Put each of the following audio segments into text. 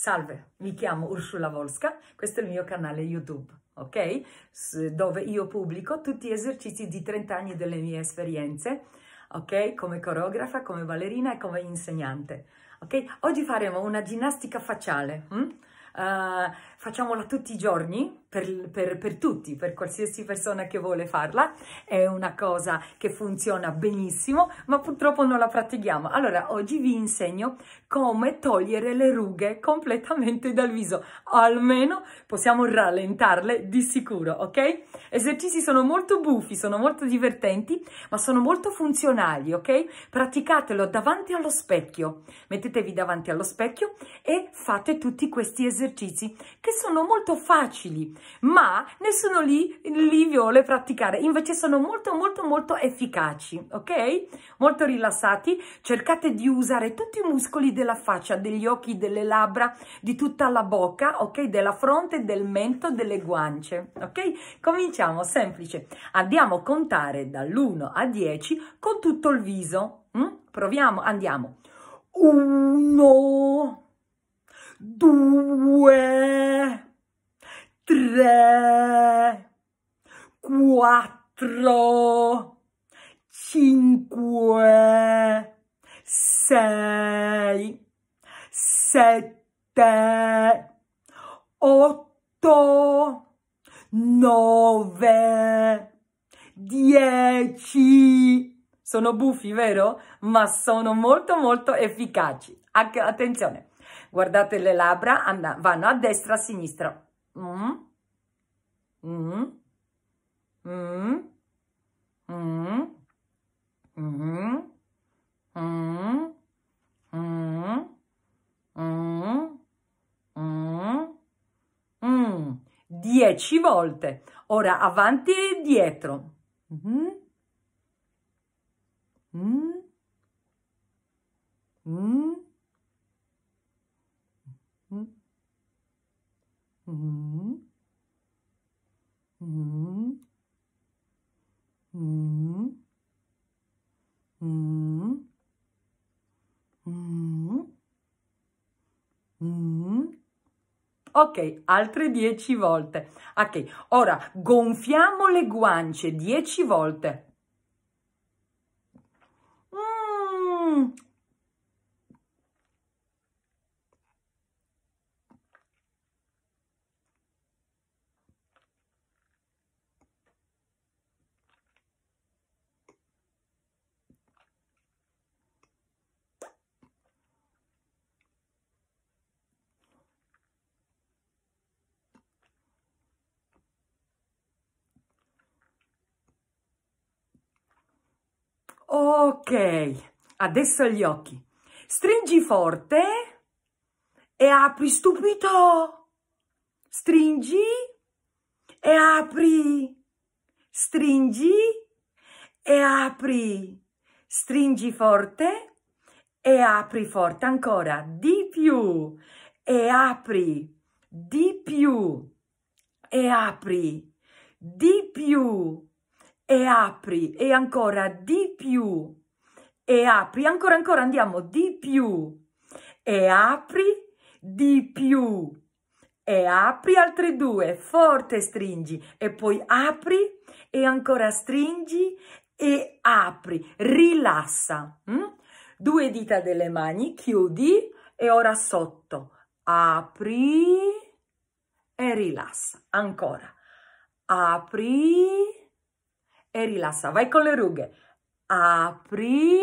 Salve, mi chiamo Ursula Volska, questo è il mio canale YouTube, ok? S dove io pubblico tutti gli esercizi di 30 anni delle mie esperienze, ok? Come coreografa, come ballerina e come insegnante, ok? Oggi faremo una ginnastica facciale, hm? uh, facciamola tutti i giorni, per, per, per, tutti, per qualsiasi persona che vuole farla, è una cosa che funziona benissimo, ma purtroppo non la pratichiamo. Allora, oggi vi insegno come togliere le rughe completamente dal viso, almeno possiamo rallentarle di sicuro, ok? Esercizi sono molto buffi, sono molto divertenti, ma sono molto funzionali, ok? Praticatelo davanti allo specchio, mettetevi davanti allo specchio e fate tutti questi esercizi che sono molto facili, ma nessuno li, li vuole praticare. Invece sono molto, molto, molto efficaci, ok? Molto rilassati. Cercate di usare tutti i muscoli della faccia, degli occhi, delle labbra, di tutta la bocca, ok? Della fronte, del mento, delle guance, ok? Cominciamo, semplice. Andiamo a contare dall'1 a 10 con tutto il viso. Mm? Proviamo, andiamo. 1, 2, quattro, cinque, sei, sette, otto, nove, dieci. Sono buffi, vero? Ma sono molto molto efficaci. Attenzione, guardate le labbra, vanno a destra, a sinistra. Mm. Mm. 10 volte. Ora avanti e dietro. Mhm. Mm -hmm. Mm -hmm. Ok, altre 10 volte. Ok, ora gonfiamo le guance 10 volte. Mm, Ok, adesso gli occhi. Stringi forte e apri stupito. Stringi e apri. Stringi e apri. Stringi forte e apri forte ancora di più e apri di più e apri di più e apri e ancora di più e apri ancora ancora andiamo di più e apri di più e apri altre due forte stringi e poi apri e ancora stringi e apri rilassa mm? due dita delle mani chiudi e ora sotto apri e rilassa ancora apri e rilassa. Vai con le rughe. Apri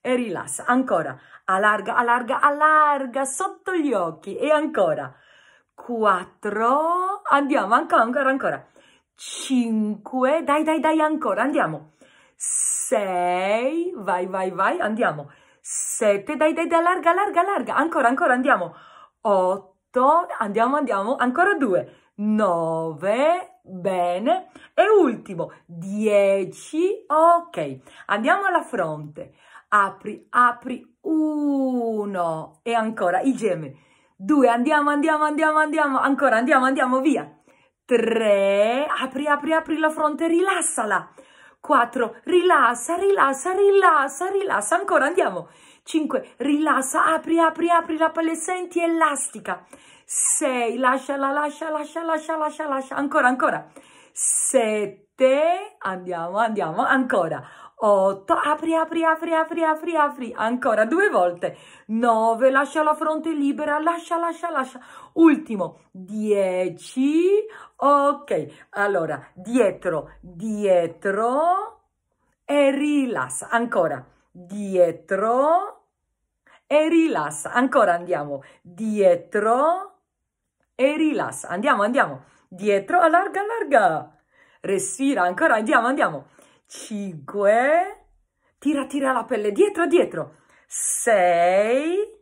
e rilassa. Ancora. Allarga, allarga, allarga sotto gli occhi. E ancora. Quattro. Andiamo, ancora, ancora, ancora. Cinque. Dai, dai, dai, ancora. Andiamo. Sei. Vai, vai, vai. Andiamo. Sette. Dai, dai, dai, allarga, allarga, allarga. Ancora, ancora, andiamo. Otto. Andiamo, andiamo. Ancora due. Nove bene. E ultimo, 10, ok. Andiamo alla fronte. Apri, apri, 1. E ancora, i gemelli. 2, andiamo, andiamo, andiamo, andiamo. Ancora, andiamo, andiamo, via. 3, apri, apri, apri la fronte, rilassala. 4, rilassa, rilassa, rilassa, rilassa. Ancora, andiamo. 5. Rilassa, apri, apri, apri la pelle, senti elastica. 6. Lasciala, lascia, lascia, lascia, lascia, lascia. Ancora, ancora. 7. Andiamo, andiamo, ancora. 8. Apri, apri, apri, apri, apri, apri. Ancora due volte. 9. Lascia la fronte libera, lascia, lascia, lascia. Ultimo. 10. Ok. Allora, dietro, dietro e rilassa. Ancora dietro e rilassa. Ancora andiamo dietro e rilassa. Andiamo, andiamo. Dietro, allarga, allarga. Respira, ancora, andiamo, andiamo. 5. Tira, tira la pelle dietro, dietro. 6.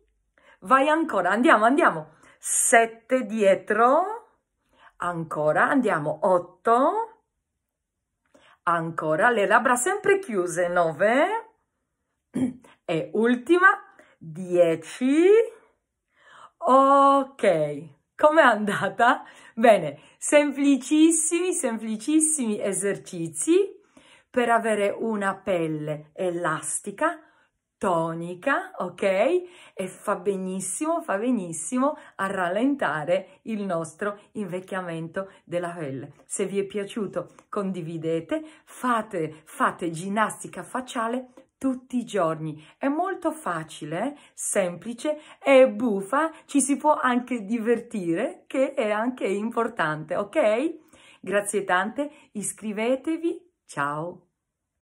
Vai ancora, andiamo, andiamo. 7 dietro. Ancora, andiamo. 8. Ancora, le labbra sempre chiuse. 9. E ultima, 10. Ok, com'è andata? Bene, semplicissimi, semplicissimi esercizi per avere una pelle elastica, tonica, ok? E fa benissimo, fa benissimo a rallentare il nostro invecchiamento della pelle. Se vi è piaciuto condividete, fate, fate ginnastica facciale tutti i giorni. È molto molto facile, semplice e buffa, ci si può anche divertire, che è anche importante, ok? Grazie tante, iscrivetevi, ciao!